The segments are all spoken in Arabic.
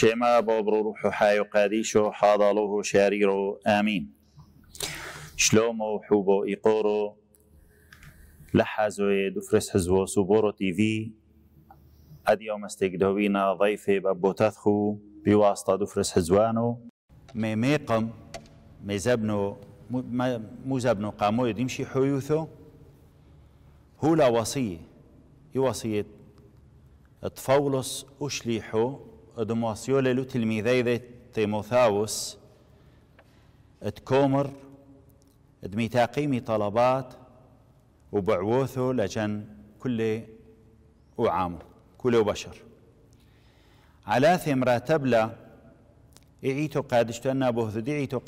شما بابرو بڕوح و حای و شاريرو آمين حاڵۆ و شاریر و دفرس حزو و تي في و لە حەزۆێ دوفرس حزوە بواسطة دفرس حزوانو ئەو ميقم دەوینە زبنو بە بۆتەتخ و بیواستا دوفرس حزوان هو لا وصية يوصية تفولس أشليحو ادمواسيولا لو تلميذي ذي تيموثاوس تكومر دميتاقيمي طلبات وبعوثو لجن كل وعام كل وبشر على ثمرة لا اعيتو قادشتو انا بوهذدي اعيتو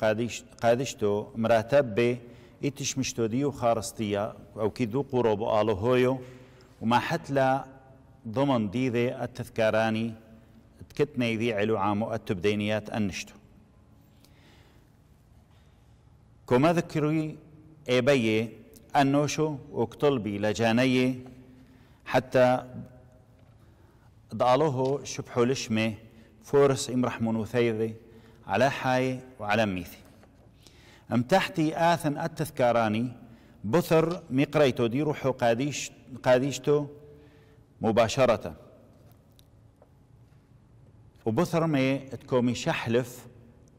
قادشتو مراتب بي اتش مشتودي وخارستيا او كيدو قروب هويو وما حتلا ضمن ديذي التذكاراني كتنيذي علو عامو دينيات أنشتو كما ذكري إبي أنوشو وكتلبي لجاني حتى ضالوه شبحو لشمي فورس إمرح منوثيذي على حاي وعلى ميثي ام تحتي آثن التذكاراني بثر مقريتو ديرو حو قاديش قاديشتو مباشرة وبثر ايه؟ تكومي شحلف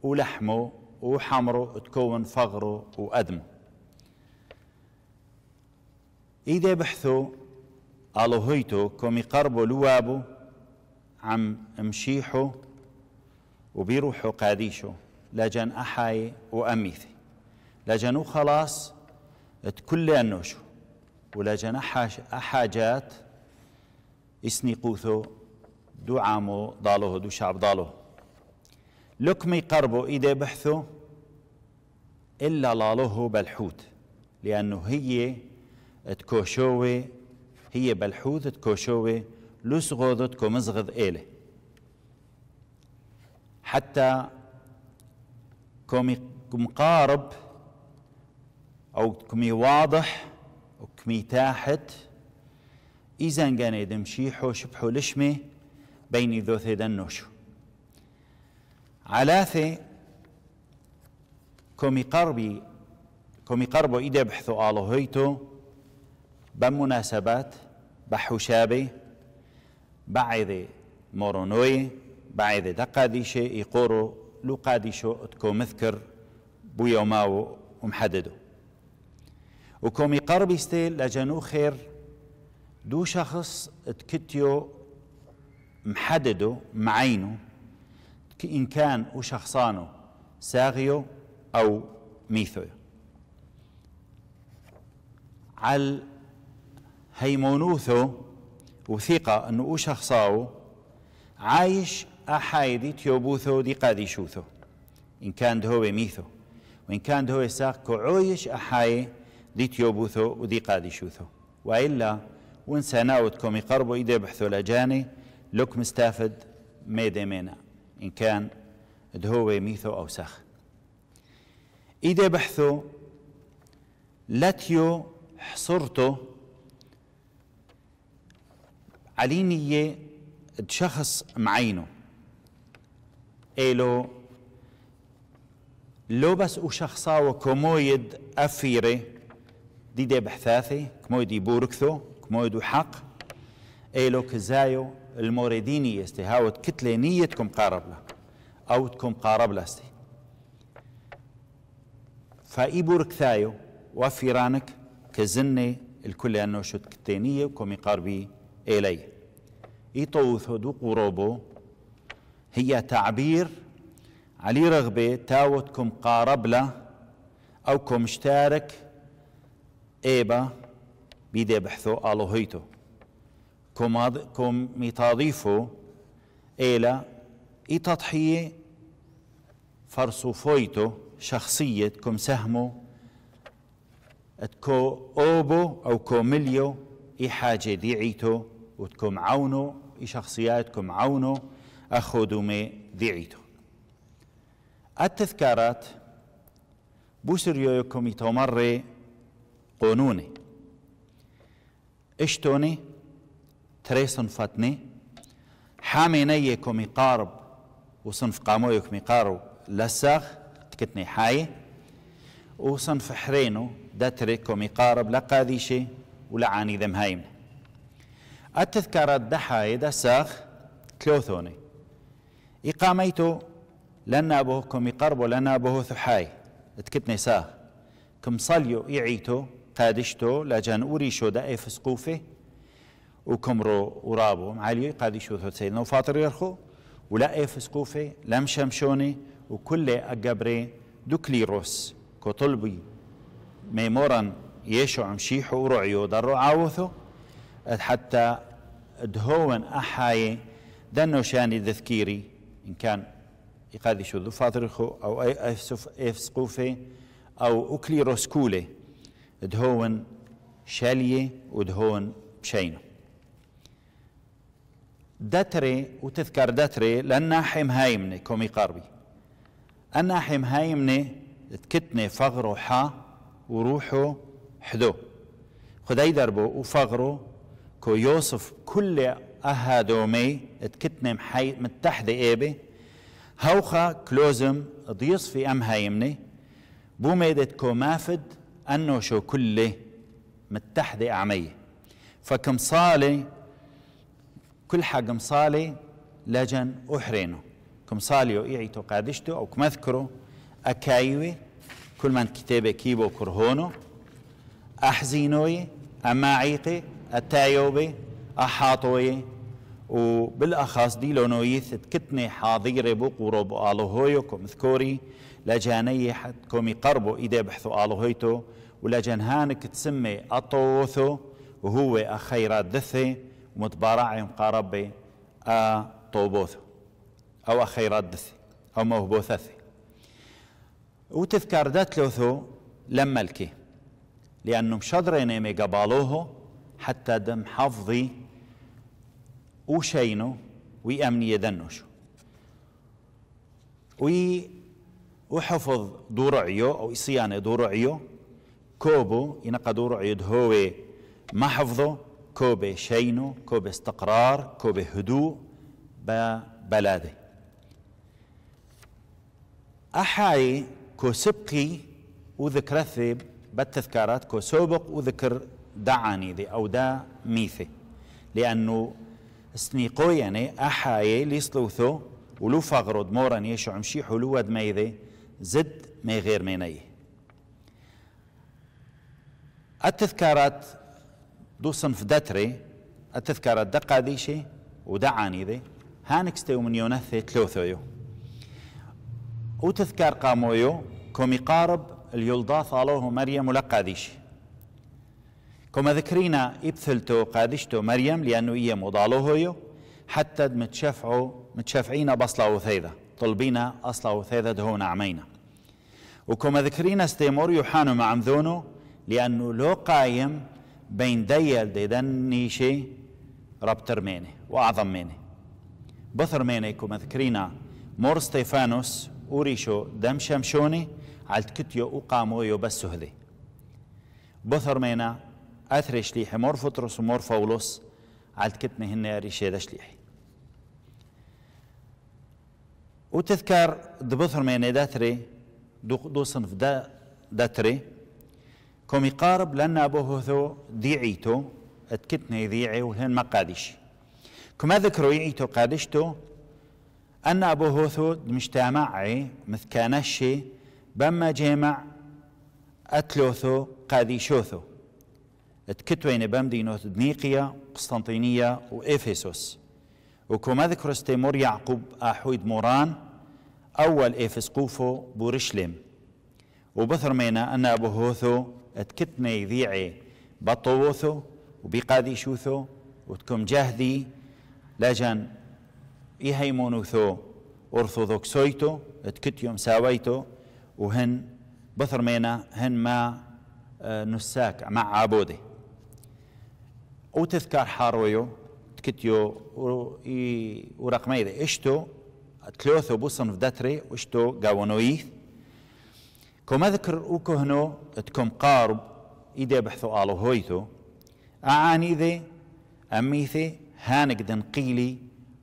ولحمه وحمره تكون فغره وقدمه إيدا يبحثوا ألوهيتو كوم قربوا لوابو عم مشيحو وبيروحوا قاديشو لجن أحاي وأميثي لجنو خلاص تكل أنوشو ولجن أحاجات يسني قوثو دو عامو ضالوه دو شعب ضالوه لكم يقربوا إذا بحثوا إلا لالوه بالحوت لأنه هي تكوشوي هي بالحوت تكوشوي لسغوذ تكومزغذ إله حتى كومي قارب أو كمي واضح وكمي تاحت إذا كان حوش شبحو لشمي بيني ذوثي دنوشو علاثي كومي قربي كومي قربو إيدي بحثو آلو هيتو بمناسبات بحوشابي بعيد مورونوي بعيد دقاديشي يقورو لو قاديشو اتكو مذكر بو يوماو ومحددو وكومي قربي ستيل لجنو خير دو شخص اتكتيو محدده معينه إن كان وشخصانه ساغيو أو ميثو على هيمونوثو وثقة أنه وشخصاو عايش أحايدي تيوبوثو دي قاديشوثو إن كان هو ميثو وإن كان هو ساق عويش أحاي دي تيوبوثو ودي قاديشوثو وإلا وإن سناوتكم يقربوا إذا بحثوا لجاني لوك مستافد ميدي مينا إن كان دهوي ميثو أو سخ إيدي بحثو لاتيو حصرتو علينية شخص معينو إلو لو بس وشخصا وكمويد أفيري دي دي بحثاثي كمويد يبوركثو كمويد وحق إلو كزايو الموريديني يستي هاوت كتلة نيتكم قارب له أو تكم قارب له استي بورك ثايو وفيرانك كزني الكل أنه شد كتينية وكم يقاربي إلي إيطو دو قروبو هي تعبير علي رغبة تاوتكم قارب له أو كم اشتارك إيبا بيدي بحثو ألوهيتو كوميتاضيفو إلى إي تضحية فرصوفويتو شخصية كم سهمو اتكو أوبو أو كوميليو إي حاجة ديعيتو وتكم عونو إي شخصياتكم عونو أخدو مي ديعيتو التذكارات بوسريوكم يتمر قانوني اشتوني تريسون فاتني حاميني كومي قارب وصنف قاموي كومي قارو لساخ تكتني حاي وصنف حرينو داتري كومي قارب ولعاني ذم هايم التذكارات دحاي دساخ كلوثوني إقاميتو لنا أبوه كومي يقربو لنا أبوه ثحاي تكتني ساخ كم صليو يعيتو قادشتو لجان أوريشو دا إفسقوفي وكمرو ورابو معالي قادي شوثو سيدنا وفاطر يرخو ولا ايفس قوفي لم شمشوني وكل اقبري دوكليروس كطلبي ميمورا يشو عمشيحو ورعيو درو عاوثو حتى دهون احاي دنو شاني تذكيري ان كان يقادي شو فاطرخو او ايفس ايفس قوفي او روس كولي دهون شاليه ودهون بشينه دتري وتذكر دتري لأن هايمني كومي قربي أنا هايمني تكتني فغرو حا وروحو حدو خداي دربو وفغرو كو يوسف كل أهادومي تكتني محي متحدة إيبي هوخا كلوزم ضيص في أم هايمني بوميدت مافد أنو شو كله متحدة أعمية فكم صالي كل حق مصالي لجن أحرينو صاليو إعيتو قادشتو أو كمذكرو أكايوي كل من كتابة كيبو كرهونو أحزينوي أماعيقي أتايوبي أحاطوي وبالأخص دي نويث تكتني حاضيري قورو بو آلوهويو كمذكوري لجاني حد كومي قربو إيدي بحثو آلوهيتو هانك تسمي أطوثو وهو أخيرات دثي متبارعي مقاربي آ طوبوث أو أخيرات دثي أو موهبوثثي وتذكر لوثو لما الكي لأنه مشدرين يمي قبالوه حتى دم حفظي وشينو ويأمني يدنوش وي وحفظ دورعيو أو دور دورعيو كوبو ينقى دورعيو هو ما حفظه كوبة شينو كوبة استقرار كوبة هدوء ببلاده أحاي كو وذكر وذكرثب بالتذكارات كو سوبق وذكر دعاني ذي أو دا ميثي لأنه سنيقو يعني أحاي ليسلوثو ولو فغرد موراني يشو عمشي حلو ميذي زد ما غير ميني التذكارات دو صنف دتري التذكرة دقة ديشي ودعاني ذي هانكستي ومن يونثي تلوثويو وتذكر قامويو كومي قارب اليلدا ثالوه مريم ولا قاديشي كما ذكرينا ابثلتو قادشتو مريم لأنه هي مضالوهيو حتى متشفعو متشفعين بصلا وثيذا طلبينا أصلا وثيذا دهون عمينا وكما ذكرينا استيمور يوحانو مع مذونو لأنه لو قايم بين ديال ديدن نيشي ربتر ميني وأعظم ميني بثر ميني كما ذكرينا مور ستيفانوس وريشو دم شمشوني عالت كتيو وقامو يو بس هذي بثر مينا أثري شليحي مور فطرس ومور فولوس عالت كتني هن ريشي دا شليحي وتذكر دبثر ميني داتري دو, دو صنف دا داتري كم يقارب لأن أبوه هو ديعيتو اتكتنا يذيعي وهن ما قادش كما ذكروا يعيتو قادشتو أن أبو هوثو مجتمعي مثكانشي بما جمع أتلوثو قاديشوثو اتكتوين بمدينوث دنيقيا قسطنطينية وإفسوس وكما ذكر استيمور يعقوب أحويد موران أول إفسقوفو بورشلم وبثر مينا أن أبو هوثو اتكتنا يذيعي بطووثو وبيقادي شوثو وتكم جاهدي لجن يهيمونوثو أرثوذكسويتو يوم ساويتو وهن بثر مينا هن ما آه، نساك مع عبودي وتذكر حارويو تكتيو ورقميدي اشتو تلوثو بوصن في داتري واشتو قاونويث كما ذكر وكهنو تكم قارب إذا بحثو آلو هويتو أعاني ذي أميثي هانقد نقيلي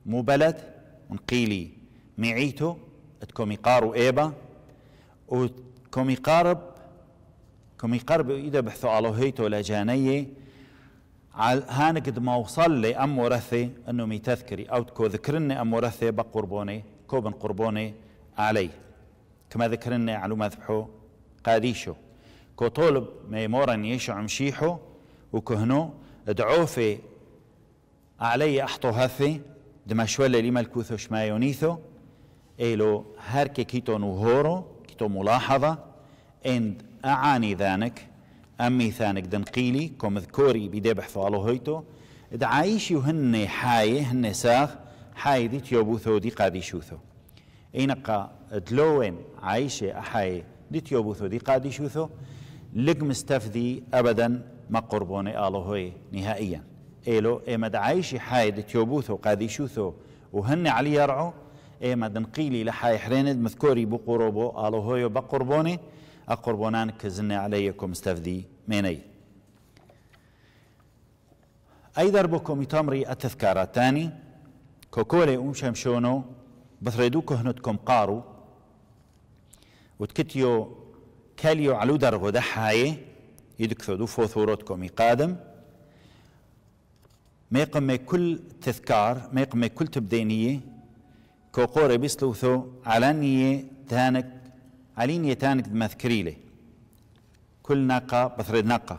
مبلد ونقيلي معيتو تكم يقارو إيبا وتكم يقارب كم يقارب إذا بحثوا آلو هويتو لجانية هانك ما وصل لي أم ورثي أنه ميتذكري أو تكو ذكرني أم ورثي بقربوني كوبن قربوني عليه كما ذكرنا على بحو قاديشو كو طولب ميمورا يشو عمشيحو وكهنو ادعو في علي احطو هثي دمشولا لما الكوثو شمايونيثو إلو هركي كيتو نوهورو كيتو ملاحظة إند أعاني ذانك أمي ثانك دنقيلي كوم ذكوري بحثو فالو هيتو دعايشي وهن حاي هن ساخ حاي دي تيوبوثو دي قادي شوثو تلوين عايشة أحاي دي تيوبوثو دي قادي شوثو لك مستفدي أبدا ما قربوني آلهوي نهائيا إيلو إيمد عايشة حاي دي تيوبوثو قادي شوثو وهن علي يرعو إيمد نقيلي لحاي حريند مذكوري بقروبو آلهوي بقربوني أقربونان كزن عليكم مستفدي ميني أي دربكم يتمري التذكارة تاني كوكولي أمشمشونو بثريدوكو هنوتكم قارو وتكتيو كاليو علو درغو هو دحايه يدكثو دو فوثورتكم يقادم ما يقم كل تذكار ما يقم كل تبدينيه كوقوري بيسلوثو على تانك على تانك مذكري كل ناقة بثري ناقة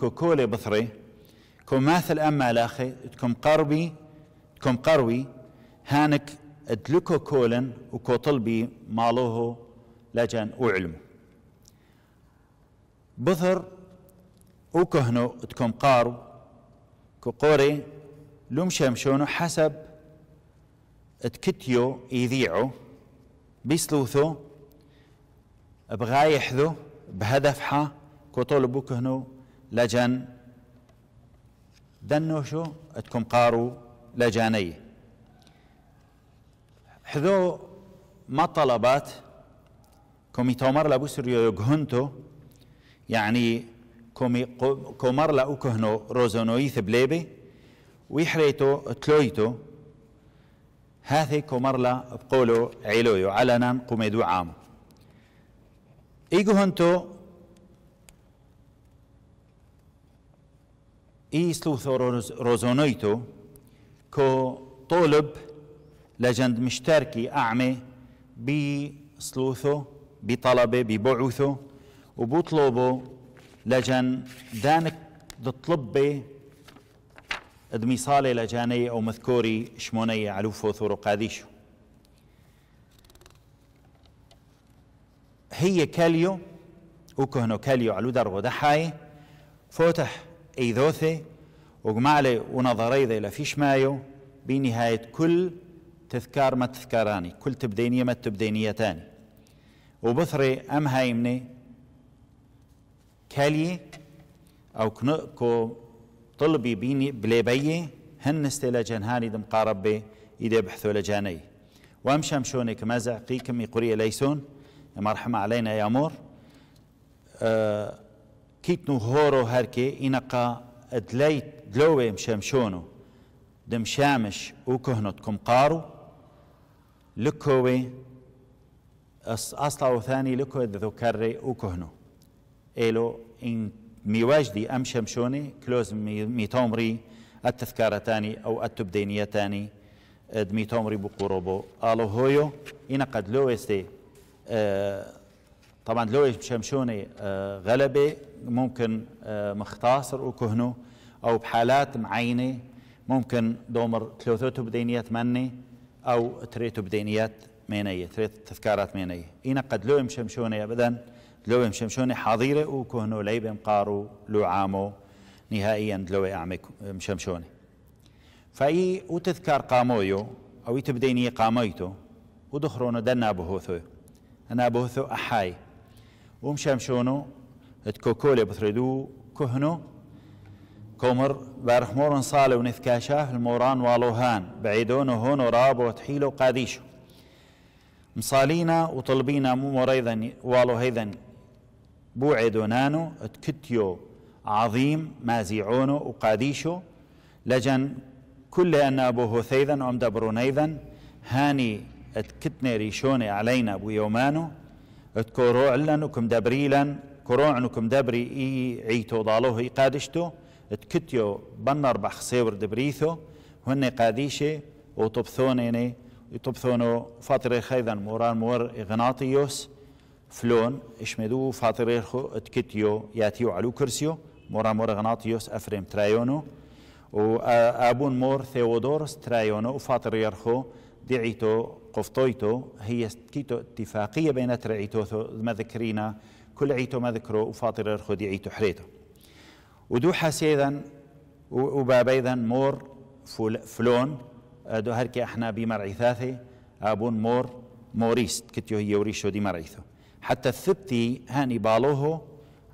كو كولي بثري كو ماثل أما لاخي تكم قربي تكم قروي هانك دلوكوكولن وكوطلبي مالوه لجن وعلمه بثر وكهنو تكون قارو كقوري لوم شمشونو حسب اتكتيو يذيعو بيسلوثو بغايحذو بهدفحه كطلبو كهنو لجن دنوشو تكون قارو لجانيه حذو ما طلبات كومي تومر لابو سريو يقهنتو يعني كومي كومر لأو كهنو روزونوي ثبليبي ويحريتو تلويتو هاثي كومر لا بقولو عيلويو علنا قميدو عام ايقو هنتو اي سلوثو روزونويتو كو طولب لجند مشتركي أعمى بسلوثه بطلبه ببعوثه وبطلبه لجن دانك ضطلبه ادمي صالة أو مذكوري شموني علوفو ثورو قاديشو هي كاليو وكهنو كاليو علو درغو دحاي فوتح ايذوثي وقمالي ونظري ذي لفيش مايو بنهاية كل تذكار ما تذكاراني كل تبدينية ما تاني وبثري أم هايمني كالي أو كنقكو طلبي بيني بليبي هن استيلا جنهاني دم قاربي إذا بحثوا لجاني وأمشم شونك مزع قيكم يقري ليسون مرحمة علينا يا مور أه كيتنو هورو هركي إنقا أدليت دلوي مشامشونو دم شامش وكهنتكم قارو لكوي أصلا وثاني لكوي ذكري وكهنو إلو إن ميواجدي أم شمشوني كلوز ميتومري التذكارة تاني أو التبدينية تاني دميتومري بقروبو ألو هويو إن قد لو استي آه طبعا لو شمشوني آه غلبة ممكن آه مختصر وكهنو أو بحالات معينة ممكن دومر ثلاثة تبدينية ثمانية او تريت بدينيات مينيه تريت تذكارات مينيه اين قد لو يمشمشوني ابدا لو يمشمشوني حاضيره وكهنو ليب مقارو لو عامو نهائيا لو اعمك مشمشوني فاي وتذكار قامويو او يتبديني قاميتو ودخرونو دنا بهوثو انا بهوثو احاي ومشمشونو تكوكولي بثريدو كهنو كومر مورن صالو ونثكاشاه الموران والوهان بعيدون هون وراب وتحيلو قاديشو مصالينا وطلبينا مو مريضا والو هيذا بوعدونانو تكتيو عظيم مازيعونو وقاديشو لجن كل أن أبو هثيذا أم دبرونيذا هاني اتكتني ريشوني علينا أبو يومانو اتكوروعلن وكم دبريلا كروعنكم دبري اي عيتو ضالوه اي قادشتو تكتيو بنر بخسيور دبريثو هن قاديشي وطبثونيني يطبثونو فاطر خيذا موران مور إغناطيوس فلون اشمدو فاطر خو تكتيو ياتيو علو كرسيو موران مور إغناطيوس أفريم ترايونو وابون مور ثيودورس ترايونو فاطر يرخو دعيتو قفطويتو هي كيتو اتفاقية بين ترعيتو ذكرينا كل عيتو مذكرو وفاطر يرخو دعيتو حريتو ودو حسيدا وبابيدا مور فلون دو هركي احنا بمرعي ثاثي ابون مور موريست كتيو هي وريشو دي مرعيثو حتى الثبتي هاني بالوهو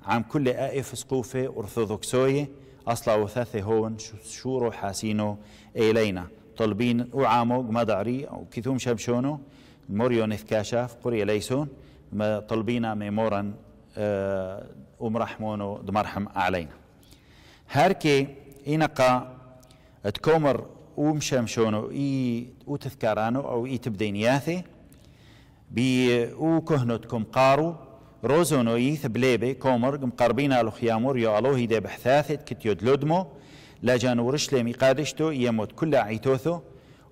عم كل آئف سقوفة أرثوذكسوية أصلا وثاثي هون شورو حاسينو إلينا طلبين وعامو أو كثوم شبشونو موريون اثكاشاف قرية ليسون طلبينا ميمورا آه، أمرحمونو دمرحم علينا هەرکێ ئینەقا ئەتکۆمەڕ ومشەمشۆنە و ئی و تفکارانە ئەو ئیتب دەینیاثێ بی و کهنت إي ثبليبي كومر قم قربينا لو خيامور يو ألوهي دي بحثاثي بەحثاثێت کتیۆت لۆدمۆ لا جانورش لێمی قادشتۆ یەمۆت کولا عیتۆثۆ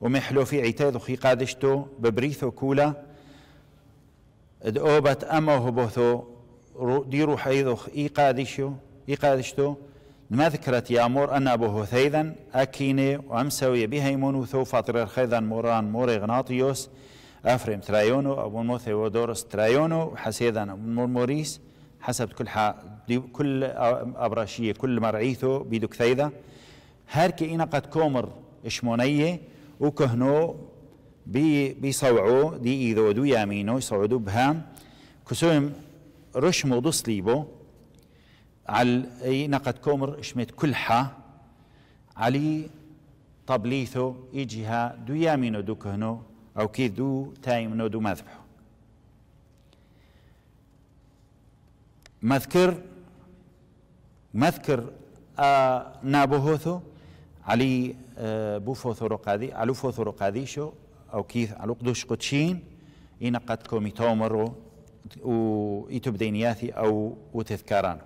ومحلۆفی عیتە دخی قادشتۆ ببریثۆ کولا ئۆبەت ئەمە هۆبۆثۆ دیڕ و حەیدۆخ إي قادیشۆ إي قادشتو يا مور أنا أبو هثيذا أكيني وأمسوي بهيمون وثو فاطر الخيذا موران موري غناطيوس أفريم ترايونو أبو موثي ودورس ترايونو حسيذا مورموريس حسب كل حا كل أبراشية كل مرعيثو بيدو كثيذا هاركي إنا قد كومر إشمونية وكهنو بي بيصوعو دي إيذو دو يامينو يصعدو بهام كسوهم رشمو دوسليبو على نقد كومر شميت كل حا علي طبليثو يجيها دو يامينو دو كهنو أو كي دو تايمنو دو مذبحو مذكر مذكر آه نابوهوثو علي آه علو فوثو رقادي شو أو كيث علو قدوش قدشين نقد كومي تومرو و إيتو أو وتذكارانو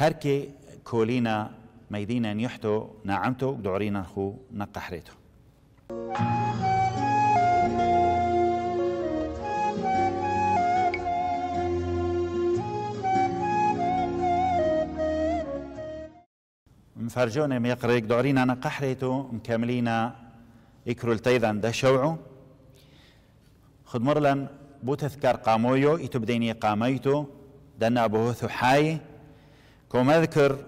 هركي كولينا ميدينا نيحتو نعمتو دعرينا خو نقحريتو مفرجوني ميقريك دعرينا نقحريتو مكملينا إكرو التيذان ده شوعو خد مرلا بوتذكر قامويو إتو بديني قاميتو دنا أبوهوثو حاي كما ذكر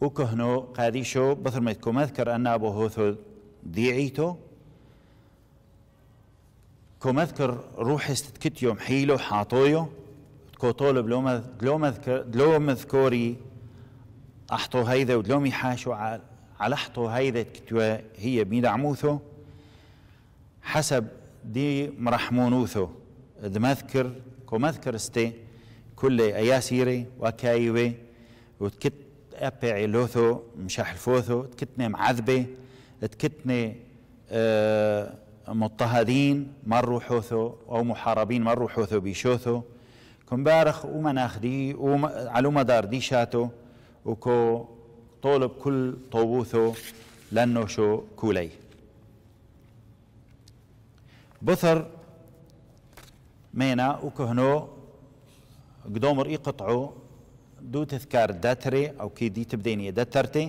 وكهنو قاديشو بثر ما كما ذكر أن أبو هوثو ديعيتو كما ذكر روح استتكت يوم حيلو حاطويو كو طولب لو مذكر لو مذكوري أحطو هيدا ودلو ميحاشو على حطو هيدا كتوا هي بيد عموثو حسب دي مرحمونوثو دمذكر كو مذكر استي كل أياسيري وكايوي وتكت ابي لوثو مشاح الفوثو تكتني معذبة تكتني آه، مضطهدين ما حوثو أو محاربين ما حوثو بيشوثو كم بارخ ومناخدي وعلو مدار شاتو وكو طولب كل طوبوثو لأنه شو كولي بثر مينا وكهنو قدومر يقطعو داتري او كي ئەو کێ داترتي تبدێنیە دەتەرتێ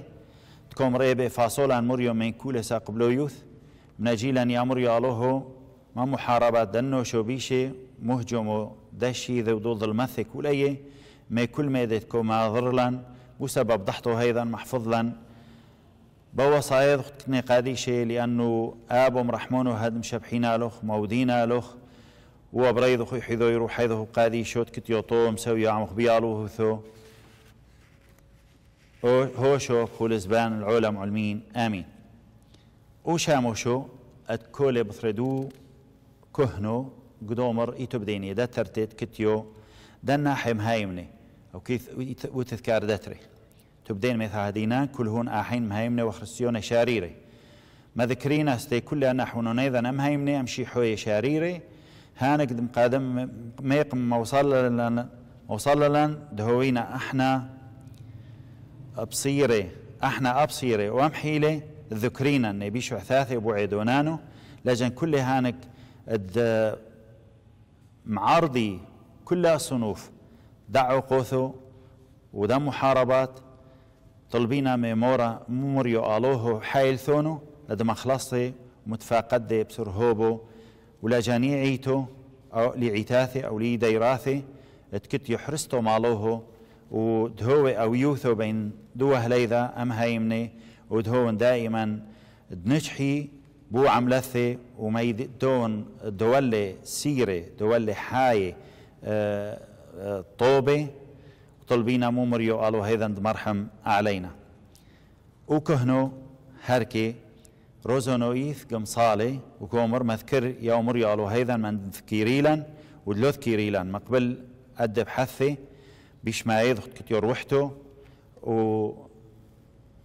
تکۆم ڕێبێ من مریۆ مەکو لەسا قبلۆ يا منەجیلان الوهو ما محاربة دشي ذو بیشێ مهجۆمۆ دەشی ما كل ما مەکول مێدێت کۆماڕلان بوسە ضحتو هيدا محفظ لن بو صايد ختني قاديشي لانو ابو مرحمونو وهدم شبحينا لوخ مودينا لوخ وبريض خوي حذو يروح حيثه قاديشوت كتيوطو مسوي عمخ بيالوه ثو هوشو زبان العلم علمين آمين وشاموشو اتكول بثردو كهنو قدومر إيتو بديني دا ترتيت كتيو دا حم هايمني أو كيث وتذكار داتري تبدين مثل هدينا كل هون آحين مهايمني وخرسيون شاريري ما ذكرين استي كل أنا حونون أيضا أم هايمني أمشي حوي شاريري هانك قادم ميق موصل لنا موصل لنا دهوينا احنا بصيرة احنا أبصيرة ومحيلة ذكرينا نبيشو عثاثي أبو عيدونانو لجن كل هانك معارضي كل صنوف دعو قوثو ودا محاربات طلبينا ميمورا موريو آلوهو حايل ثونو لدما خلصتي متفاقدي بسرهوبو ولا جاني عيتو أو لعتاثي أو ديراثي اتكت يحرستو مالوهو ودهو أو يوثو بين دو هليذا أم هيمني ودهون دائما دنشحي بو عملثي وما دون دولة سيرة دولي حاية آه، آه، طوبة طلبينا مو مريو قالوا هيدا مرحم علينا وكهنو هركي روزونو ايث قمصالي وكومر مذكر يوم مريو قالوا هيدا من ذكيريلا ودلوذ كيريلا مقبل أدب حثي بيشمايض كتير روحته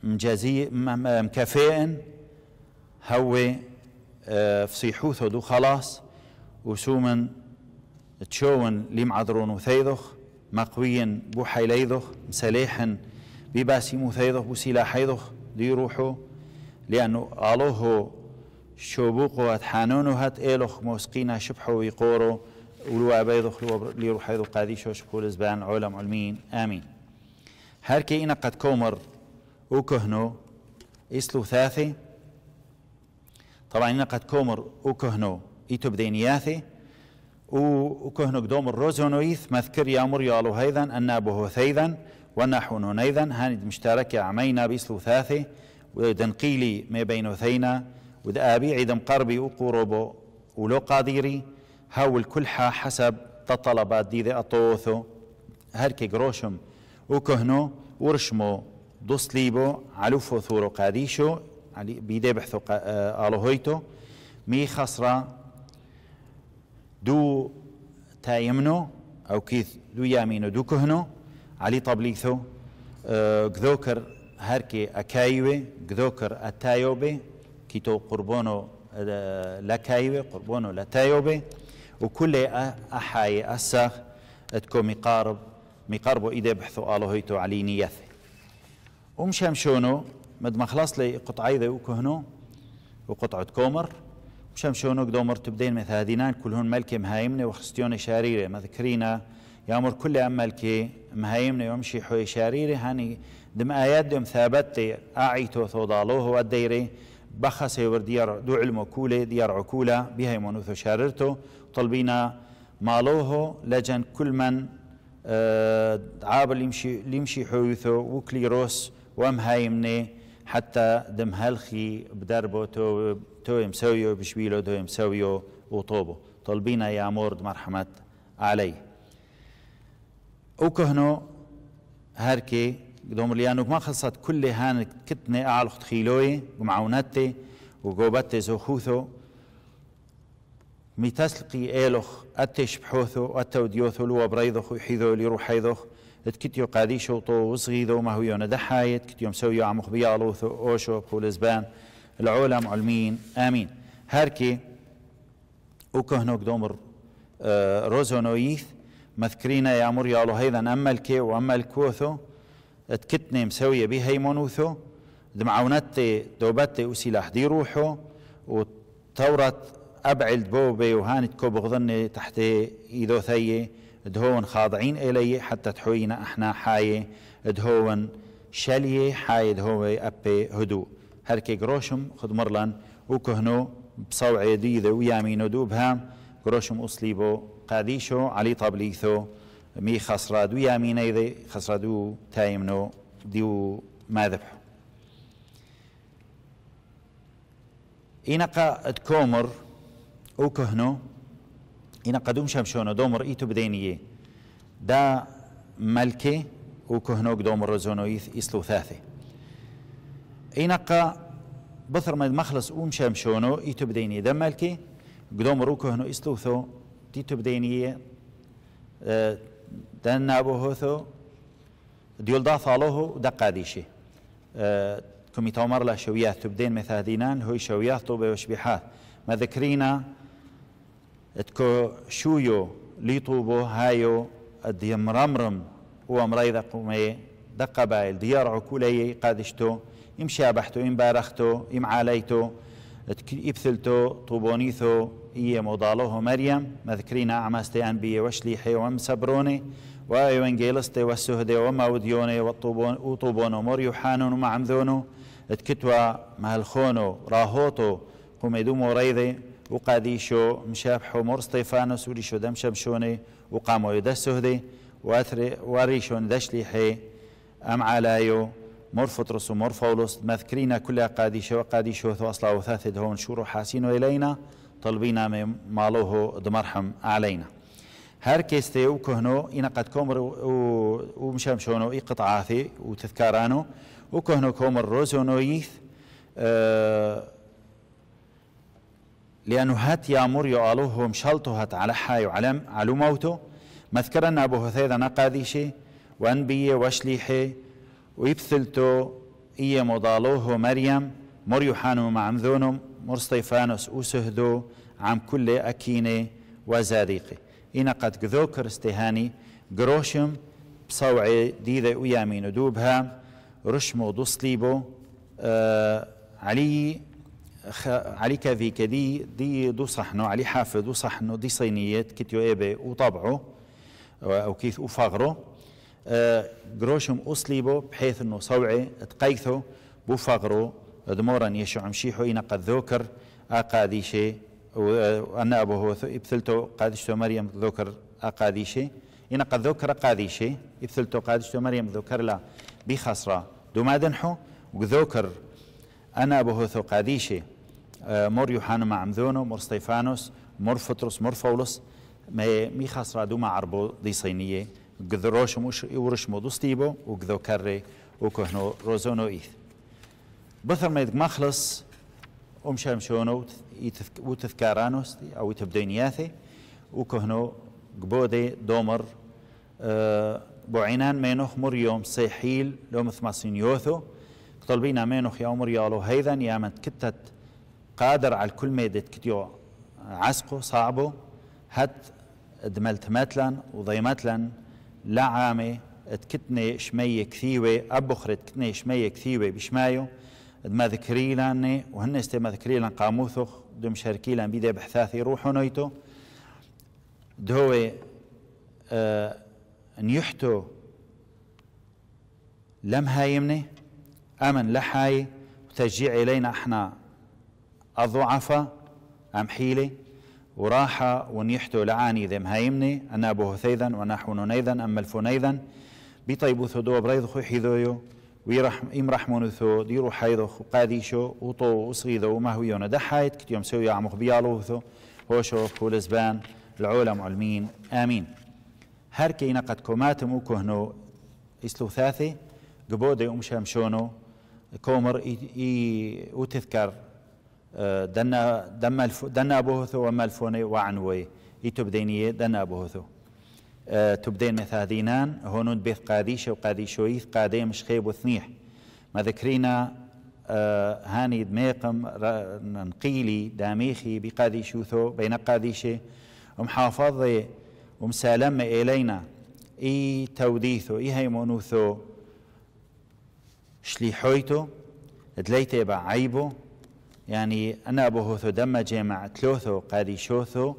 مجازي مكافئن هو آه، فصيحوث دو خلاص وسومن تشون لي معذرون وثيضخ مقويا بو حيليضخ مسليحا بباسي مثيذخ بسلاحيذخ دي روحو لأنه الوهو شوبوقو هات حانونو هات إيلوخ موسقينا شبحو ويقورو ولو عبيد خلو لي روح هذا قادي شوش كل زبان علم علمين آمين هر كي إنا قد كومر وكهنو إسلو ثاثي طبعا إن قد كومر وكهنو إتو بدين بدينياثي وكهنو قدوم الروزون ويث مذكر يا مر يالو هيدا أن أبوه ثيدا ونحن نيدا هاند مشترك عمينا بإسلو ثاثي ودنقيلي ما بين ثينا ودآبي عيدم قربي وقربو ولو قاديري هاو الكلحة حسب تطلبات ذي أطوثو هركي قروشم وكهنو ورشمو دوس ليبو علوفو ثورو قاديشو علي بيدي بحثو آه، آلوهيتو مي خسرا دو تايمنو أو كيث دو يامينو دو كهنو علي طبليثو آه، قذوكر أه هركي أكايوي قذوكر أتايوبي كيتو قربونو آه، لكايوي قربونو لتايوبي وكل أحاي أسا أتكو مقارب مقاربو إذا بحثو آلو هيتو علي نيثي ومشام شونو مد ما خلص لي قطع ذي وكهنو وقطعة كومر مشام شونو قدو مرتبدين مثل هذينان كلهن ملكي مهايمنة وخستيون شاريرة مذكرينا يامر كل أم ملكي مهايمنة ومشي حوي شاريري هاني دم آيات دم ثابتة أعيتو ثوضالوه وديري بخسي ورديار دو علمو كولي ديار عكولة بها يمونوثو شاررتو طلبينا مالوه لجن كل من آه، عابل يمشي يمشي حيوثو وكليروس وام هايمني حتى دم هلخي بدربه تو تو يمسويو بشبيله تو يمسويو وطوبه طلبينا يا مورد مرحمة علي وكهنو هركي دوم ليانو يعني ما خلصت كل هان كتني أعلى خيلوي ومعونتي وقوبتي زوخوثو ميتاسلقي إلوخ أتش بحوثو أتو ديوثو لو بريضخ يحيذو لي روحيذوخ تكتيو قادي شوطو وصغيذو ما هو يونا دحايت كتيو مسويو عمو خبيالوثو أوشو بخولزبان العلم علمين آمين هاركي وكهنوك دومر آه، روزو نويث مذكرينا يا مر يالو هيدا أما الكي وأما الكوثو اتكتني مسوية بي هيمونوثو دمعونتي دوبتي وسلاح دي روحو وتورت أبعد بوبي وهانت كوب غضني تحت إيدو ثي دهون خاضعين إلي حتى تحوينا احنا حاية دهون شلية حاية دهون أبي هدوء هركي قروشم خد مرلان وكهنو بصوع ديذ ويامينو دوبها قروشم أصليبو قاديشو علي طابليثو مي خسراد ويامين ايذي خسرادو تايمنو ديو ما ذبحو إنقا تكومر ئەو کەهنۆ ئینە قەدوم شەمشۆنە دۆمڕ ئیت و بدەینیە دا مەلکێ و کهنۆک دۆمڕە زۆنۆیت ئیسل و تاثێ ئینەقا بثرمد مخلص وم شەمشۆنۆ ئیت و بدەینی دە مەلکێ قدۆمڕ و کهنۆ ئیسل و تۆ دیت و بدەینیە اه، دە نابۆ ديول دا فاڵۆه دا دەقادیشی اه، كمي تومر لا شويات تبدين مثادينان هو شويات طوبة وشبيحات ما ذكرينا اتكو شويو ليطوبو هايو ادي مرمرم هو مريضة قومي دقة بايل ديار عكولي قادشتو ام شابحتو ام بارختو ام عاليتو ابثلتو طوبونيثو اي مضالوه مريم مذكرين أعماستي أنبياء وشليحي وام سبروني وايو انجيلستي والسهدي وما وديوني وطوبونو ومر يوحانون ومعمذونو اتكتوا مهلخونو راهوتو قميدو موريذي وقاديشو مشاب حمر ستيفانوس وريشو دمشم شوني وقامو يدسهدي واثري وريشون دشلي حي أم علايو مرفطرس ومرفولوس مذكرين كل قاديش وقاديش وثواصلا وثاثد دهون شورو حاسين إلينا طلبينا من مالوه دمرحم علينا هر كيستي وكهنو إنا قد كومر ومشامشونو إي قطعاثي وتذكارانو وكهنو كومر روزونو يث أه لأنه هات يامر يقالوه مشلته هات على حاي وعلم على موته مذكرنا أبو هثيدا نقاديشي وأنبية وشليحي ويبثلتو إيه مضالوه مريم مر يوحانو مع معمذونم مر ستيفانوس وسهدو عم كل أكينة وزاريقي إنا قد كذوكر استهاني قروشم بصوعي ديذا ويامين دوبها رشمو دوسليبو آه علي علي كافي كدي دي دو صحنو علي حافظ دو صحنو دي صينيات كتيو ايبي وطبعو او كيف وفغرو أه جروشم اصليبو بحيث انه صوعي تقيثو بفغره دمورا يشو عمشيحو ينقى ذوكر اقاديشي وانا أه، هو ابثلتو قادشتو مريم ذوكر اقاديشي ينقى ذوكر اقاديشي ابثلتو قادشتو مريم ذوكر لا بخسره ما دنحو وذوكر أنا بهوثو قاديشي آه، مر يوحنا معمذونو مور ستيفانوس مور فطرس مور فولس ما مي خاص رادو مع عربو دي صينية قدروش موش يورش مو دوستيبو وقدو كاري وكهنو روزونو إيث بثر ما مخلص أمشام شونو وتذكارانوس أو يتبدينياثي وكهنو قبودي دومر أه بوعينان مينوخ مور يوم سيحيل لوم ثماسين يوثو طالبين مانوخ يا عمر يالو هيدا يا من كتت قادر على كل ميدة كتيو عسقو صعبو هت دملت ماتلا وضيمتلا لا عامة تكتني شمية كثيوة أبخرت كتني شمية كثيوة بشمايو ذكري لاني وهن ذكري لان قاموثخ دو مشاركي لان بيدي بحثاثي روحو نويتو دهوي آه نيحتو لم هايمني امن لحاي وتشجيع الينا احنا الضعفاء ام حيله وراحة ونيحته لعاني ذم هايمني أنا أبو هثيذا ونحو نيذا أم الفنيذا بيطيبو ثدو بريضخو حيذويو ويرحم يمرحمون ثو ديرو حيضخ قاديشو وطو وصغيذو وما هو يونا دحايت كت يوم سوي عمق بيالو ثو هو شوف هو لزبان العولم علمين آمين هركي نقد كوماتم وكهنو إسلو ثاثي قبودي ام شونو كومر اي وتذكر آه، دنا دما دنا بوثو وما الفوني وعنوي اي تبديني دنا بوثو آه، تبدين مثاذينان هونون بيث قاديش وقاديشويث قادي مش خيب وثنيح ما ذكرينا آه، هاني دميقم نقيلي داميخي بقاديشوثو بين قاديشي ومحافظي ومسالم إلينا إي توديثو إي هيمونوثو شلي حويتو دليتي بعيبو يعني أنا أبو هوثو دم جامع تلوثو قاري قاريشوثو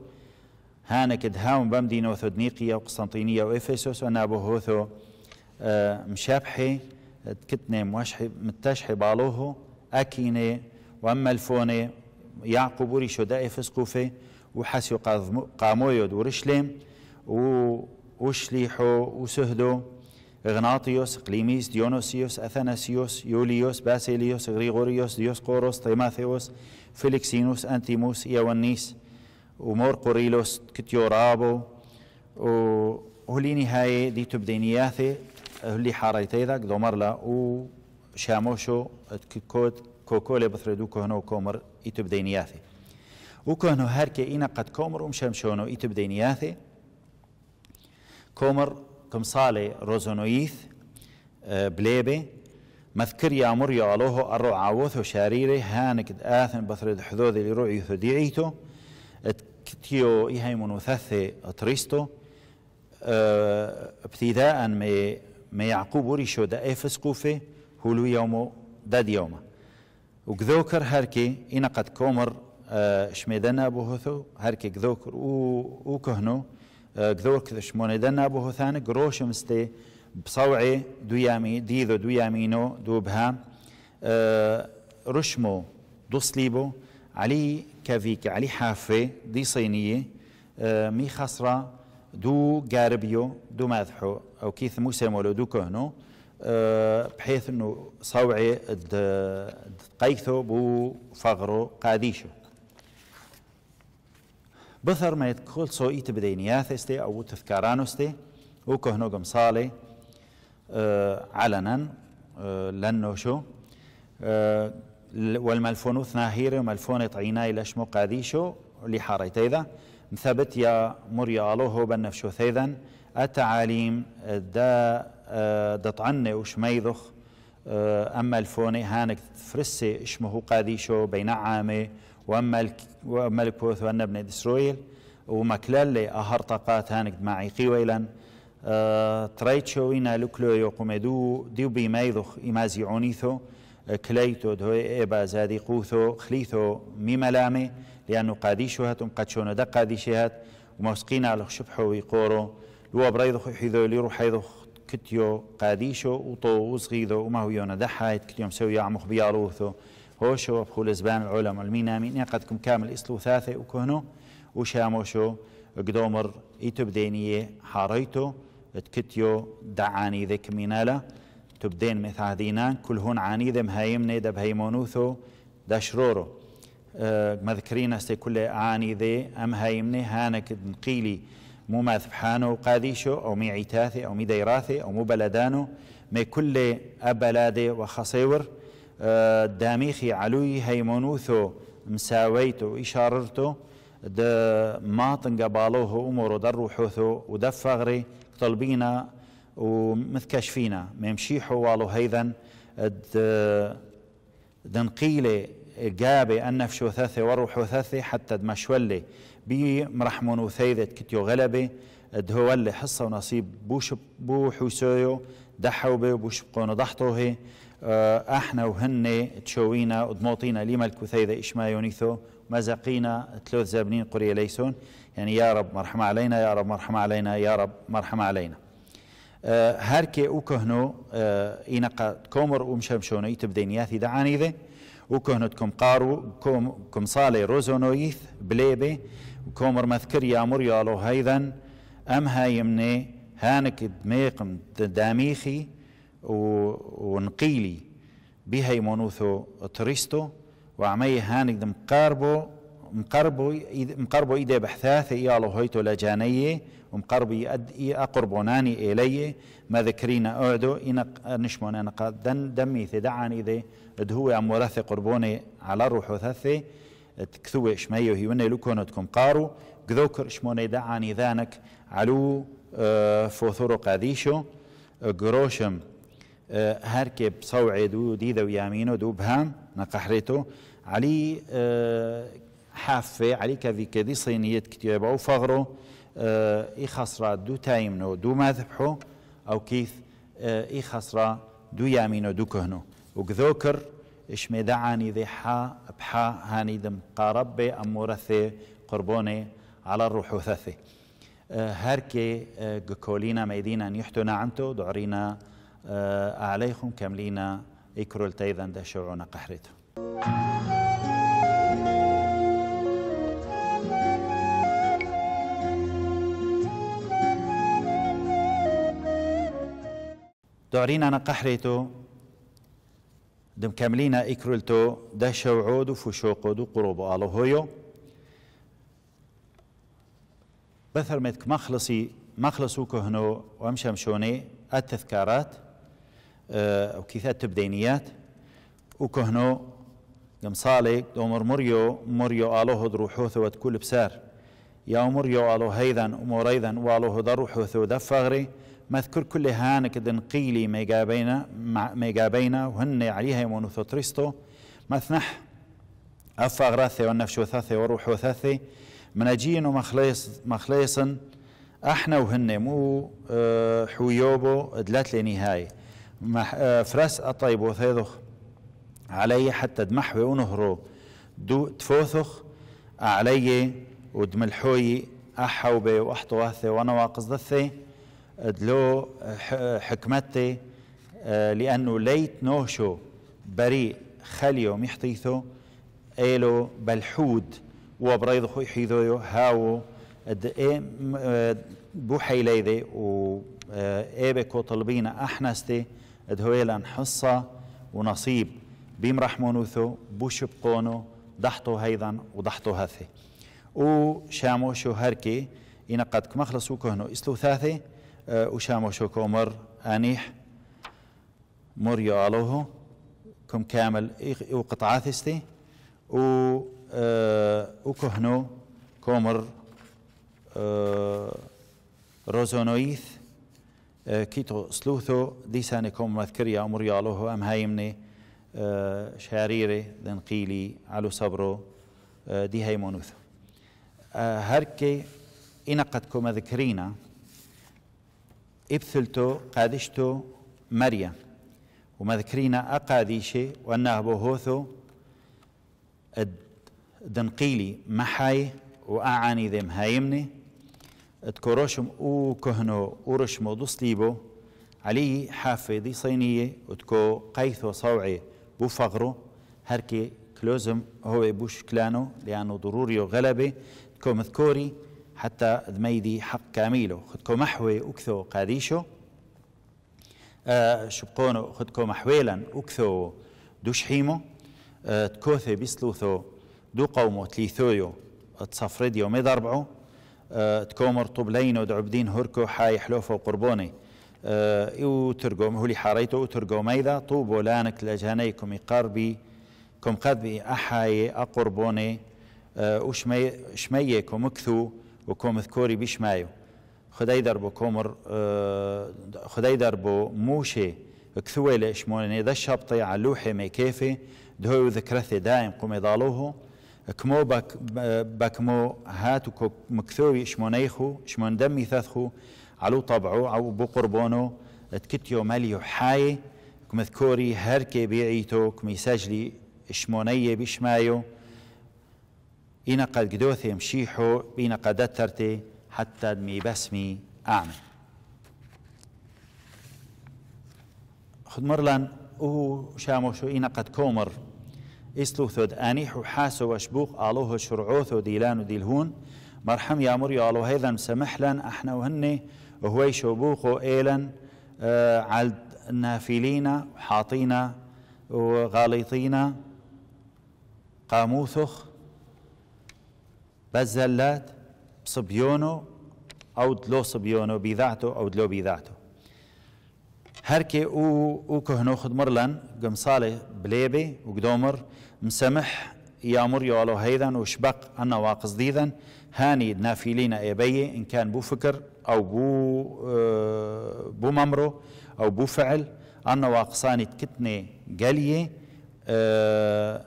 هانك دهاون بمدينة ثدنيقية وقسطنطينية وإفسوس وأنا بهوثو آه مشابحي كتني موشحي متشحي بالوهو أكيني وأما الفوني يعقوب وريشو دائي فسقوفي وحاسيو قاموي دورشلم وشليحو وسهدو إغناطيوس قليميس ديونوسيوس أثناسيوس يوليوس باسيليوس غريغوريوس ديوسقوروس تيماثيوس فيليكسينوس أنتيموس إيوانيس ومورقوريلوس كتيورابو وهلي نهاية دي تبدينياثي هلي حاريتي ذاك دومرلا وشاموشو كوت كوكولي بثردو كهنو كومر يتبدينياثي وكهنو هركي إنا قد كومر ومشامشونو يتبدينياثي كومر تمثال روزونويث آه، بليبي يا مريا له أرو عاوثو شاريري هانك آثن بثرد حذوذي لروعي ثديعيتو تيو إيهاي منوثثي تريستو ابتداء آه، من ما يعقوب وريشو دا إيفس كوفي هولو يومو داد يوما وكذوكر هركي إنا قد كومر آه، شميدنا بوهثو هركي كذوكر وكهنو قذورك شمون إذا أبو هثان قروش مستي بصوعي دويامي ديذو دويامينو دوبها رشمو دوسليبو علي كافيك علي حافي دي صينية مي خسرة دو قاربيو دو ماذحو أو كيث موسى مولو دو كهنو بحيث انه صوعي دقيثو بو فغرو قاديشو بثرمێت کۆل سۆئیت بدەین یاثێستێ ئەو تفکارانستێ و کۆهنۆگەم آه علنا آه، لەن نۆشۆ آه، والمەلفۆن و ناهیرە مەلفۆنێت عینای لەشم و قادیشۆ لی حاڕیتەیدا مثبت یا مریاڵۆ هۆ بە نەفشۆثەیدەن التعاليم دا آه، و شمەیدخ اما الفوني هانك فرسي شمه و بين عامي عامێ وملك بوث والنبني دسرويل ومكلالي أهرطقا هانك معي قويلا أه انا لكلو يقومدو ديو بيمايذخ إمازي عونيثو آه، كليتو دو ايبا زادي قوثو خليثو ميملامي لأنه قاديشوهتم قدشون دا هات وموسقينا لخ شبحو ويقورو لو بريضخ حيذو ليرو حيذخ كتيو قاديشو وطو وصغيدو وما هو يونا دحايت كتيوم سوي عمخ بياروثو هۆشەوە بخولە زبان ئۆلەمە مینامین قەت کم کامل ئیسلوثاثێ و کۆنۆ و شامۆشۆ گدۆمر ئیتو بدێنیە حاڕی تۆ تکتیۆ داعانی دەکمینالە تو بدێن مێتادینان کول هۆن عانی دەم هایم نێ دەبهەیمۆنوثۆ دەشرۆڕۆ أه، مذكرين استي كل عاني ذي أم هايمني هانك نقيلي مو مذبحانو قاديشو أو مي عتاثي أو مي ديراثي أو مو بلدانو مي كل أبلادي وخصيور داميخي علوي هيمنوثو مساويتو إشاررتو د ما تنقبالوه أمورو در روحوثو ودف فغري طلبينا ومثكشفينا والو هيدا د دنقيلي قابي النفش وثاثي والروح وثاثي حتى دمشولي بي مرحمون وثيذة كتيو غلبي دهولي حصة ونصيب بوش بو حوسويو دحو بي وبوش بقونو ضحطوهي آه، احنا وهن تشوينا ودموطينا لما الكثيدة إشما يونيثو مزقينا ثلاث زابنين قرية ليسون يعني يا رب مرحمة علينا يا رب مرحمة علينا يا رب مرحمة علينا أه هركي وكهنو أه إنقا كومر ومشمشوني ياثي دعاني ذي تكم قارو كوم كم صالي روزونويث بليبي كومر مذكر يا مريالو هيذا أم هايمني هانك دميق داميخي ونقيلي بهاي مونوثو تريستو وعمي هانك مقاربو مقربو مقربو إيدي بحثاثي إيالو هويتو لجاني ومقربو يد إي أقربوناني إلي ما ذكرينا أعدو إن نشمون أنا قد دمي ثدعان إذا عم أمورثي قربوني على روحو ثثي تكثوي شميو هيوني لكونو تكون قارو قذوكر شموني دعاني ذانك علو آه، فوثورو قاديشو قروشم هەر کێ بسەوعێ و ودوبهام و علي دوو بهام نەقەحرێتەوە علی صينية علی کەڤیکەدی سینیت کتێبە دو فەغڕۆ ئی ما ذبحو أو كيف مادەبحۆ ئەو کیث ئی خەسرا دوو یامینۆ دوو کەهنۆ و گذۆ بحا هاني دم قاربي امورثي قربوني على الروح وثثي کێ گکۆلینا ميدينا یحتۆ نەعمتۆ دعرينا آه، عليكم كاملين إكرول تيذن دشعون قحرته دعرينا أنا قحريتو دم كاملين إكرولتو دشو عودو فشوقودو قروبو ألو هويو بثر متك مخلصي مخلصوكو هنو وامشمشوني التذكارات آه، وكيثات تبدينيات وكهنو و کۆهنۆ گەم مريو دۆمر مریۆ مریۆ ئالۆ هۆدر بسار يا مريو آلو هيدا ومۆڕیدان وآلوه هۆدەڕ و حۆتەوەدا فەغری مذكر كل هانك دن قيلي ميقابينا ميقابينا وهن عليها مونوثو تريستو مثنح أفغراثي غراثي والنفش وثاثي وروح وثاثي مناجين ومخليص مخليصا احنا وهن مو آه، حويوبو دلات لنهاية آه، فراس أطيب وثيضخ علي حتى دمحوي ونهرو دو تفوثخ علي ودملحوي أحوبي وأحطواثي وأنا واقصدثي دلو حكمتي آه، لأنه ليت نوشو بريء خليو محطيثو إلو بالحود وبريضخو يحيذو هاو اد اي آه، بوحي ليذي و اي بكو طلبينا أحنستي دهويلان حصة ونصيب بيم رحمونوثو بوشبقونو بقونو ضحطو هيدا وضحطو هثي وشامو شو هركي قد كمخلص وكهنو اسلو ثاثي وشامو شو كومر انيح مر يالوهو كم كامل وقطعة ثستي و أه وكهنو كومر أه روزونويث أه، كيتو کیتۆ سلووتۆ دیسانێ کۆمەتکردی ئەموریاڵۆهۆ ئەم هایمنێ أه، شارێرێ دنقیلی أه، دي سەبرۆ دی هەیمۆنووت. هەرکێ ئینە قەت کۆمەذکرینە ئیبثلتۆ قادشتۆ مەریە ومەذکرینە ئەقادیشێ وەنا بۆ هۆثۆ دنقیلی محاي وأعاني ذي هايمني تكوروشم او كهنو ورشمو دوستيبو علي حافه دي صينية وتكو قيثو صوعي بو فغرو هركي كلوزم هو بوش كلانو لأنه ضروريو غلبة تكو مذكوري حتى دميدي حق كاميلو خدكو محوي أكثو قاديشو آه شبقونو خدكو محويلا أكثو دوش حيمو آه تكوثي بسلوثو دو قومو تليثويو تصفرديو ميضربعو أه، تكومر طبلين ودعبدين هركو حاي حلوفة وقربوني أه، وترقوم هولي حاريتو حاريته وترقوم أيضا طوبو لانك لجانيكم يقاربي كم قدبي أحاي أقربوني أه، وشمي شميكم مكثو وكم ذكوري بشمايو خداي دربو كومر خداي دربو موشي كثويلة شموني ذا الشابطي على لوحي كيفي دهو ذكرثي دائم قومي ضالوهو كمو باك باكمو هاتو مكثوي شمونيخو شمون دمي ثثخو علو طبعو او بو قربونو تكتيو ماليو حاي كمذكوري هركي بيعيتو كميساجلي شمونية بشمايو إنا قد قدوثي مشيحو إنا قد أترتي حتى دمي بسمي أعمل خد مرلان أو شامو شو إنا قد كومر ئیسلو حاس ئانی حاسەوە شبوق ئاڵۆهۆ شڕعۆتۆ دیلان و دیلهون مرحم يامر يالو هيذا سمحلا احنا وهني وهو شوبوخو ايلا اه، عالد على نافلين حاطين وغالطين قاموثخ بزلات صبيونو او دلو صبيونو بذاته او دلو بذاته هركي او او كهنو خدمرلن قمصالي بليبي وقدومر مسمح يامر يوالو هيدا وشبق أنا واقص ديدا هاني نافيلين إيبي إن كان بو فكر أو بو أه بو ممرو أو بو فعل أنا واقصاني تكتني قلية أه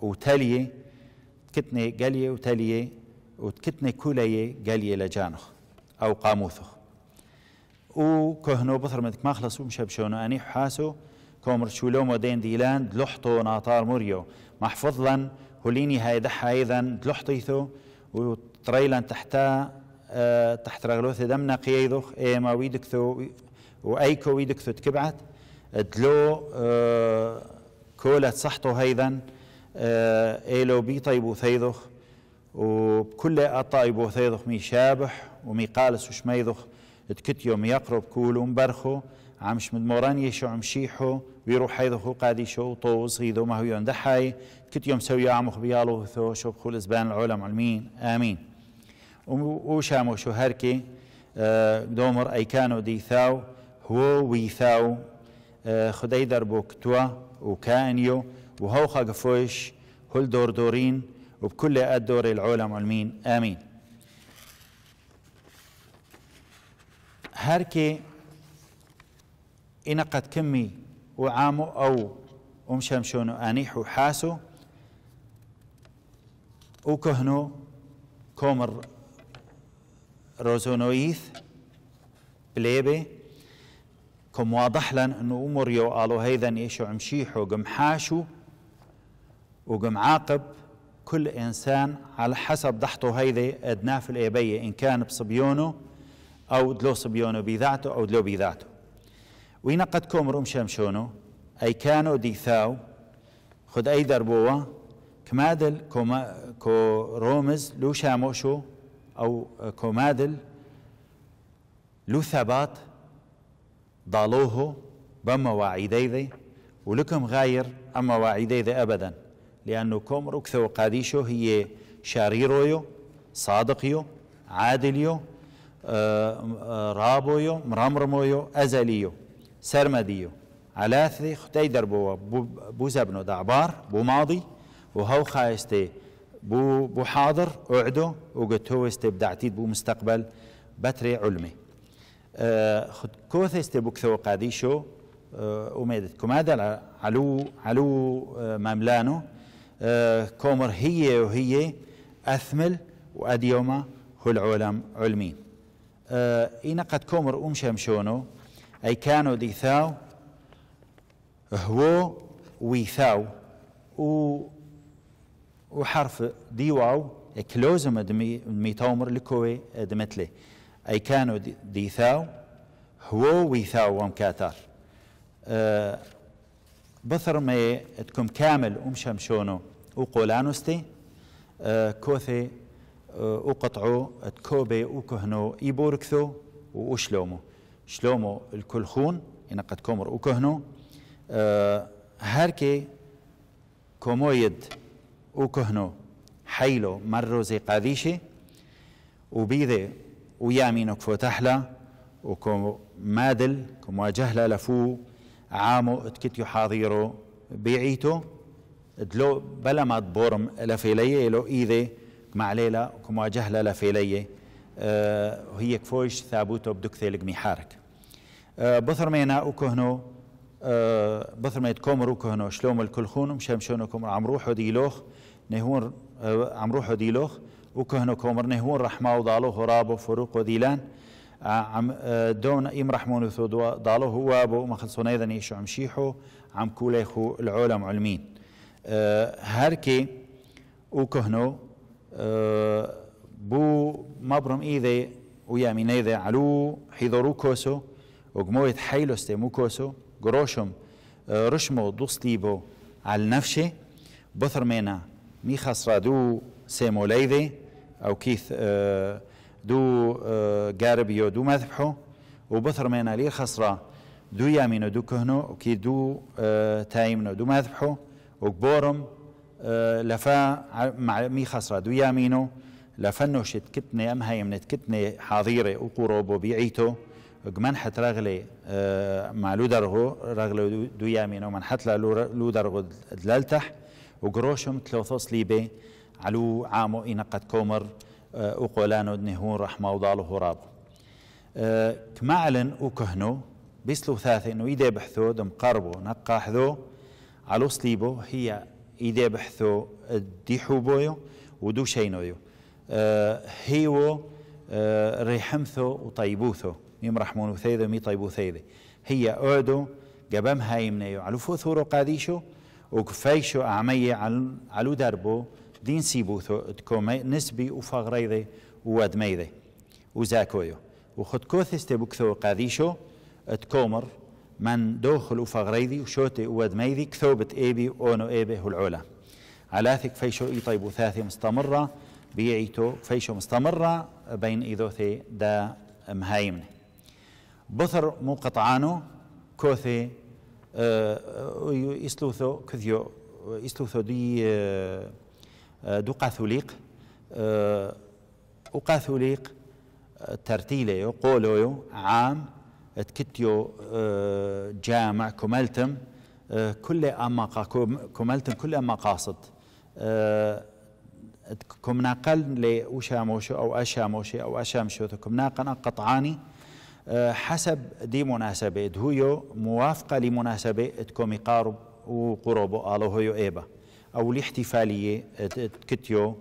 وتالية تكتني قلية وتالية وتكتني كولية قلية لجانخ أو قاموثخ او کهنۆ بڕمت ماخلس و شە بشۆنانی حاس و کۆمرچولۆمە دێن دیلاند لحتۆ ناتار محفظ محفظڵەن هولینی هایدە حایدەن لحتیتۆ و تڕیلەن تحتا اه، تحتراغلۆ دەم نەقیەی دۆخ ئێماوی دکتۆ و ئەی کۆوی دکتۆت کبعات دلۆ كولة اه، صحته هيدا إيلو اه، بي طيب وثيضخ وكل أطايب وثيضخ مي شابح ومي قالس وشميضخ تكت يوم يقرب كولو مبرخو عمش من موران يشو عمشيحو ويروح حيضه شو طوز غيدو ما هو يندحاي كت يوم سوي عمخ بيالو ثو شو بخول زبان العلم علمين آمين وشامو شو هركي آه، دومر أي دي ثاو هو ثاو آه، خدي دربو كتوا وكانيو وهو خاقفوش هل دور دورين وبكل الدور العلم علمين آمين هەر کێ ئینەقەت کمی وعام ئەو ئەم شەمشۆن و ئانیح و حاس و كم واضح لن أنو أمر يو آلو هيدا يشو عمشيحو قم حاشو وقم عاقب كل إنسان على حسب ضحته هيدا أدناف الإيبية إن كان بصبيونه او دلو صبيونو بذاتو او دلو بذاته وين قد ام شمشونو اي كانو ديثاو خد اي دربوه كمادل كوما كو رومز لو شاموشو او كومادل لو ثبات ضالوه بما وعيدي ذي ولكم غاير اما وعيدي ذي ابدا لانه كومر كثو قاديشو هي شاريرويو صادقيو عادليو رابویو مرامرمویو ازلیو على ثي ختيدر بو بو زبنو دعبار بو ماضي وهو خايستي بو بو حاضر اعدو وقتو بدعتيد بو مستقبل بتري علمي خد كوث استبكثو قاديشو اميدت كمادة كمادا علو علو مملانو كومر هي وهي اثمل واديوما هو العلم علمين ئینە آه، قەت كومر ام شمشونو اي ئەیکان ديثاو هو ويثاو و وحرف ديواو كلوزم دمي ميتومر لكوي دمتلي أي كانوا ديثاو هو ويثاو ومكاتار أه بثر ما تكون كامل أم شمشونو وقولانوستي أه كوثي وقطعو أه، تكوبي وكهنو يبوركثو وشلومو شلومو الكلخون قد كومر وكهنو أه هاركي كومويد وكهنو حيلو مروزي قاديشي وبيذي ويامينو كفوتحلا تحلا مادل كمو جهلا لفو عامو اتكتيو حاضيرو بيعيتو دلو بلا ما تبورم لفيليه لو ايذي مع ليلى كما جهلة لفيلية آه، هي كفوج ثابوتو بدك ثيلق ميحارك آه، بثر مينا وكهنو آه، بثر ميت كومر وكهنو شلوم الكلخون مشمشونكم عمروحو ديلوخ نهون عمروحو ديلوخ وكهنو كومر نهون رحمة وضالوه هرابو فروق وديلان عم دون إم رحمون وثودوا ضالوه هو أبو مخلصون أيضا يشو عم شيحو عم كوليخو العولم علمين هركي وكهنو أه، بو مبرم ايدي ويا مينيذي علو حيدرو كوسو وقمويت حيلوستي مو كوسو قروشم أه، رشمو دوستيبو على نفسي بثر مينا مي خسرا دو سيمو ليذي او كيث أه، دو قاربيو دو مذبحو وبثر مينا لي خسرا دو يامينو دو كهنو وكي دو تايمنو دو مذبحو وقبورم لفا مع مي صاد دويا مينو لفنوشت كتنة أم هاي من كتنة حاضرة وقروبو بيعيتو جمان حت رغلي آه، مع لودرغو رغلي دو يامينو من حت لودرغو دلالتح وقروشم تلوثوس ليبي علو عامو إنقد كومر آه، وقولانو دنهون رحمة وضالو هراب آه، كمعلن وكهنو بيسلو ثاثي انه يدي بحثو دم قربو نقاح ذو علو صليبو هي ایده بحثو دیحو بایو و دو شینویو هیو ريحمثو وطيبوثو ميم رحمون وثيذو مي طيبو ثيذي هي أعدو قبام هايمنيو علو قادیشو و وكفايشو أعمي علو دربو و سيبوثو تكومي نسبي و زاکویو وزاكويو خود كوثستي بکثو قادیشو تكومر من دوخل وفغريدي وشوتي ودميدي كثوبة ايبي اونو ايبي هالعولة علاثك فيشو طيب وثاثي مستمرة بيعيتو فيشو مستمرة بين ايذوثي دا مهايمني بثر مو قطعانو كوثي اه يسلوثو كثيو يسلوثو دي آه، دو قاثوليق آه، وقاثوليق ترتيليو قولويو عام تكتيو آه، جامع كملتم آه، كل أما كملتم كل أما قاصد آه، كم ناقل لي أشاموشو أو أشاموشي أو أشامشو كم ناقل قطعاني حسب دي مناسبة دهويو موافقة لمناسبة تكومي قارب وقروبو آلو إيبا أو الاحتفالية تكتيو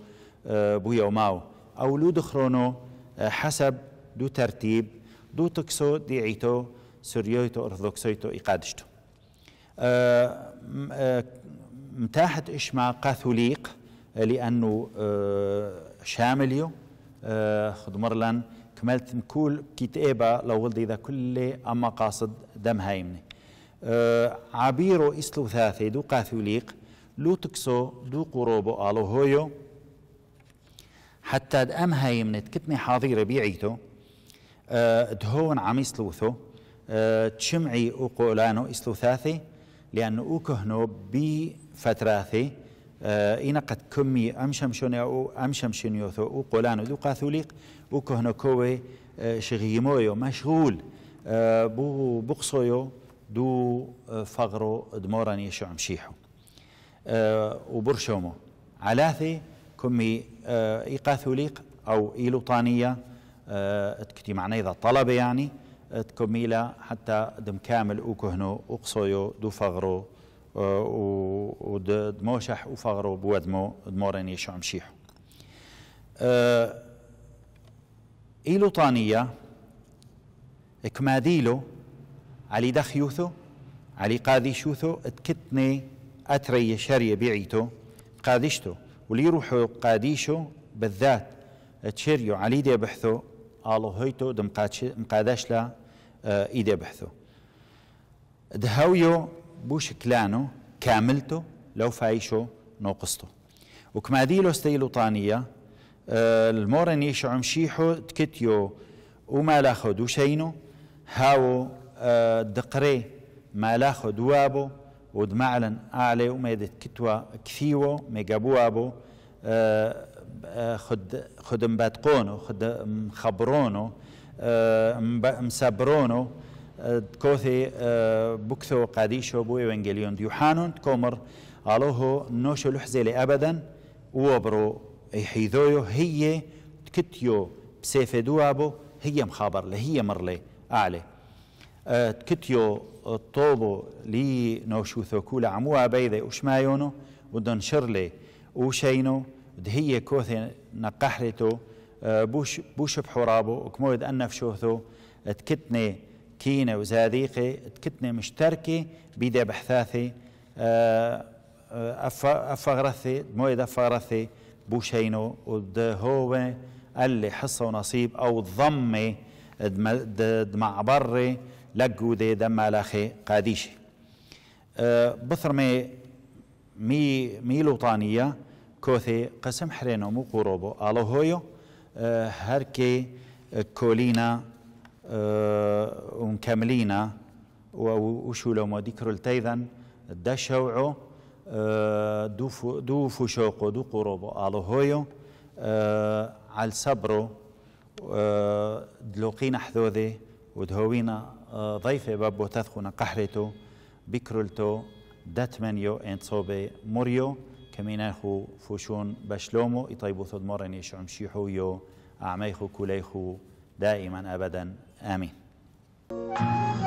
بويو ماو أو لو دخرونو حسب دو ترتيب دو تكسو ديعيتو سوريويتو أرثوذكسويتو إقادشتو اه، اه، متاحت إشمع قاثوليق اه، لأنه شامليو خدمرلان كملت مكول كتابة لو ولدي ذا كل أما قاصد دم هايمني عبيرو إسلو ثاثي دو قاثوليق لو تكسو دو قروبو آلو هويو حتى أم هايمنت كتني حاضرة بيعيتو أه، تهون عم يسلوثو تشمعي أه، اوكو لانو اسلوثاثي لأنه اوكهنو بفتراثي إن أه، قد كمي أمشمشون أو أمشمشنيوثو وقولانو ذو قاثوليق وكهنو كوي شغيمويو مشغول بو بقصويو دو فغرو دموران شعم شيحو وبرشومو علاثي كمي إيقاثوليق أو إيلوطانية آه، تكتي معنا إذا طلبة يعني تكميلا حتى دم كامل أوكهنو أقصيو دو فغرو آه، ودموشح وفغرو بودمو دمورين يشو مشيحو أه إيلو طانية إكماديلو علي دخيوثو علي قاضي شوثو اتكتني أتري شري بيعيتو قادشتو وليروحو قاديشو بالذات تشيريو علي دي بحثو آلو هيتو دم مقادش لا إيدي بحثو دهويو بوش كلانو كاملتو لو فايشو نقصتو وكما ديلو ستيلو طانية المورني شعم شيحو تكتيو وما لاخد وشينو هاو دقري ما لاخد وابو ودمعلن أعلي وما كتوا كثيو ميجابو أبو أه خد خد مبادقونو خد مخبرونو آه، مسابرونو آه، كوثي آه، بكثو قاديشو بو ايوانجيليون ديوحانون تكومر الوهو نوشو لحزيلي ابدا وبرو يحيذويو هي تكتيو بسيف ابو هي مخابر له هي مرلي اعلي تكتيو طوبو لي نوشو ثوكولا عموا بيذي وشمايونو ودنشر شرلي وشينو دهية كوثي نقحرتو آه، بوش بوش بحرابو وكمود أنف شوثو تكتني كينة وزاديقي تكتني مشتركة بيدا بحثاثي آه، آه، أفغرثي مويد أفغرثي بوشينو وده هو اللي حصة ونصيب أو ضمي دمع بري لجودي دم لاخي قاديشي بثر مي مي ميلوطانية کۆتێ قەسم حرێنەم و قوڕۆ هر ئاڵەهۆیە کولینا کۆلینە کەملینە و لو ما ذكر التيذن دا شوعو دو دو فشوقو دو قروبو على هويو صبرو دلوقین دلوقينا و دهوینا ضيفة بابو تثخونا قحرتو بكرلتو دتمنیو انتصوبي موريو کەمینای خو فۆشۆن بە شلۆم و ئیتای بۆ تۆ مەڕێنی شعمشی حوی و ئامەیخ و Thank you.